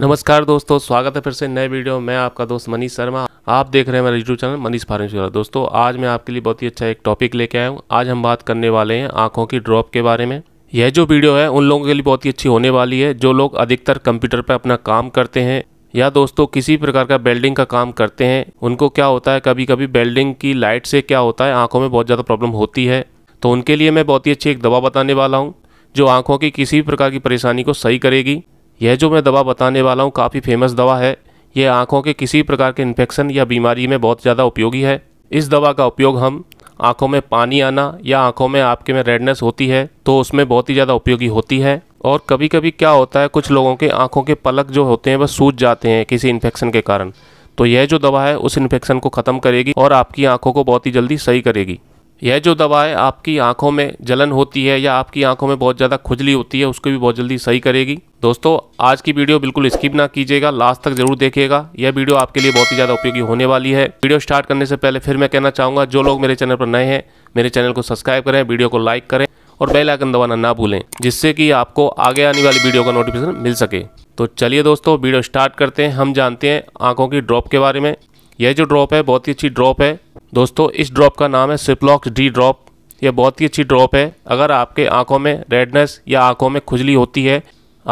नमस्कार दोस्तों स्वागत है फिर से नए वीडियो में मैं आपका दोस्त मनीष शर्मा आप देख रहे हैं मेरा यूट्यूब चैनल मनीष फार्मेश्वर दोस्तों आज मैं आपके लिए बहुत ही अच्छा एक टॉपिक लेके आया हूँ आज हम बात करने वाले हैं आंखों की ड्रॉप के बारे में यह जो वीडियो है उन लोगों के लिए बहुत ही अच्छी होने वाली है जो लोग अधिकतर कंप्यूटर पर अपना काम करते हैं या दोस्तों किसी प्रकार का बेल्डिंग का काम करते हैं उनको क्या होता है कभी कभी बेल्डिंग की लाइट से क्या होता है आँखों में बहुत ज़्यादा प्रॉब्लम होती है तो उनके लिए मैं बहुत ही अच्छी एक दवा बताने वाला हूँ जो आँखों की किसी प्रकार की परेशानी को सही करेगी यह जो मैं दवा बताने वाला हूँ काफ़ी फेमस दवा है यह आँखों के किसी प्रकार के इन्फेक्शन या बीमारी में बहुत ज़्यादा उपयोगी है इस दवा का उपयोग हम आँखों में पानी आना या आँखों में आपके में रेडनेस होती है तो उसमें बहुत ही ज़्यादा उपयोगी होती है और कभी कभी क्या होता है कुछ लोगों के आँखों के पलक जो होते हैं वह सूज जाते हैं किसी इन्फेक्शन के कारण तो यह जो दवा है उस इन्फेक्शन को ख़त्म करेगी और आपकी आँखों को बहुत ही जल्दी सही करेगी यह जो दवा है आपकी आंखों में जलन होती है या आपकी आंखों में बहुत ज़्यादा खुजली होती है उसको भी बहुत जल्दी सही करेगी दोस्तों आज की वीडियो बिल्कुल स्किप ना कीजिएगा लास्ट तक जरूर देखिएगा यह वीडियो आपके लिए बहुत ही ज़्यादा उपयोगी होने वाली है वीडियो स्टार्ट करने से पहले फिर मैं कहना चाहूँगा जो लोग मेरे चैनल पर नए हैं मेरे चैनल को सब्सक्राइब करें वीडियो को लाइक करें और बेल आइकन दबाना ना भूलें जिससे कि आपको आगे आने वाली वीडियो का नोटिफिकेशन मिल सके तो चलिए दोस्तों वीडियो स्टार्ट करते हैं हम जानते हैं आंखों की ड्रॉप के बारे में यह जो ड्रॉप है बहुत ही अच्छी ड्रॉप है दोस्तों इस ड्रॉप का नाम है सिपलॉक्स डी ड्रॉप यह बहुत ही अच्छी ड्रॉप है अगर आपके आंखों में रेडनेस या आंखों में खुजली होती है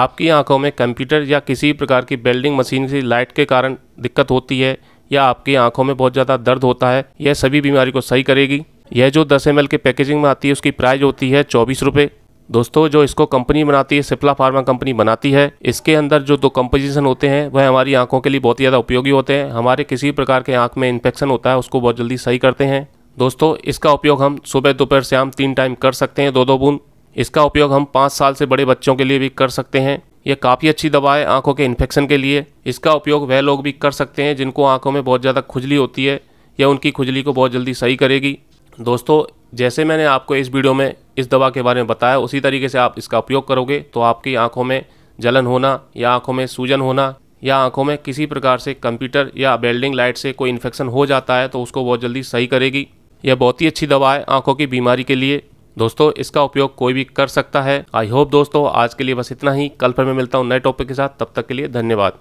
आपकी आंखों में कंप्यूटर या किसी प्रकार की बेल्डिंग मशीन की लाइट के कारण दिक्कत होती है या आपकी आंखों में बहुत ज़्यादा दर्द होता है यह सभी बीमारी को सही करेगी यह जो दस एम के पैकेजिंग में आती है उसकी प्राइस होती है चौबीस रुपये दोस्तों जो इसको कंपनी बनाती है सिप्ला फार्मा कंपनी बनाती है इसके अंदर जो दो कंपोजिशन होते हैं वह हमारी आंखों के लिए बहुत ही ज़्यादा उपयोगी होते हैं हमारे किसी प्रकार के आंख में इन्फेक्शन होता है उसको बहुत जल्दी सही करते हैं दोस्तों इसका उपयोग हम सुबह दोपहर शाम तीन टाइम कर सकते हैं दो दो बूंद इसका उपयोग हम पाँच साल से बड़े बच्चों के लिए भी कर सकते हैं यह काफ़ी अच्छी दवा है आँखों के इन्फेक्शन के लिए इसका उपयोग वह लोग भी कर सकते हैं जिनको आँखों में बहुत ज़्यादा खुजली होती है या उनकी खुजली को बहुत जल्दी सही करेगी दोस्तों जैसे मैंने आपको इस वीडियो में इस दवा के बारे में बताया उसी तरीके से आप इसका उपयोग करोगे तो आपकी आंखों में जलन होना या आंखों में सूजन होना या आंखों में किसी प्रकार से कंप्यूटर या बेल्डिंग लाइट से कोई इन्फेक्शन हो जाता है तो उसको बहुत जल्दी सही करेगी यह बहुत ही अच्छी दवा है आंखों की बीमारी के लिए दोस्तों इसका उपयोग कोई भी कर सकता है आई होप दोस्तों आज के लिए बस इतना ही कल फिर मैं मिलता हूँ नए टॉपिक के साथ तब तक के लिए धन्यवाद